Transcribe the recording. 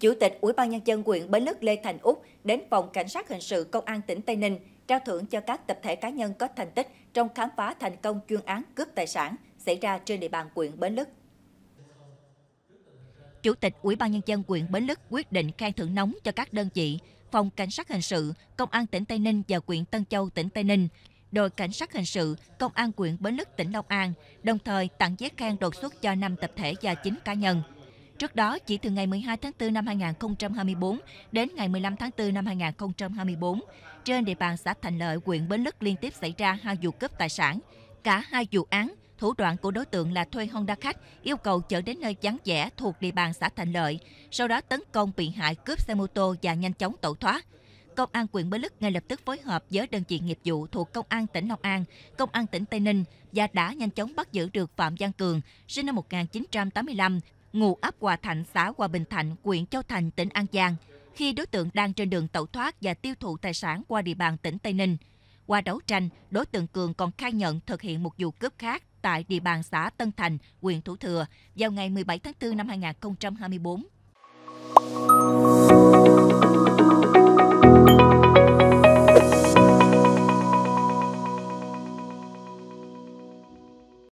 Chủ tịch Ủy ban Nhân dân huyện Bến Lức Lê Thành Úc đến phòng Cảnh sát Hình sự Công an tỉnh Tây Ninh trao thưởng cho các tập thể cá nhân có thành tích trong khám phá thành công chuyên án cướp tài sản xảy ra trên địa bàn huyện Bến Lức. Chủ tịch Ủy ban Nhân dân huyện Bến Lức quyết định khen thưởng nóng cho các đơn vị, Phòng Cảnh sát Hình sự, Công an tỉnh Tây Ninh và huyện Tân Châu, tỉnh Tây Ninh, đội Cảnh sát Hình sự, Công an huyện Bến Lức, tỉnh Long An, đồng thời tặng giấy khen đột xuất cho 5 tập thể và 9 cá nhân. Trước đó, chỉ từ ngày 12 tháng 4 năm 2024 đến ngày 15 tháng 4 năm 2024, trên địa bàn xã Thành Lợi, huyện Bến Lức liên tiếp xảy ra hai vụ cướp tài sản. Cả hai vụ án, thủ đoạn của đối tượng là thuê Honda khách, yêu cầu chở đến nơi vắng vẻ thuộc địa bàn xã Thành Lợi, sau đó tấn công bị hại cướp xe mô tô và nhanh chóng tẩu thoát. Công an huyện Bến Lức ngay lập tức phối hợp với đơn vị nghiệp vụ thuộc Công an tỉnh Long An, Công an tỉnh Tây Ninh và đã nhanh chóng bắt giữ được Phạm Văn Cường, sinh năm 1985, ngụ ấp Hòa Thạnh, xã Hòa Bình Thạnh, huyện Châu Thành, tỉnh An Giang, khi đối tượng đang trên đường tẩu thoát và tiêu thụ tài sản qua địa bàn tỉnh Tây Ninh. Qua đấu tranh, đối tượng Cường còn khai nhận thực hiện một vụ cướp khác tại địa bàn xã Tân Thành, huyện Thủ Thừa vào ngày 17 tháng 4 năm 2024.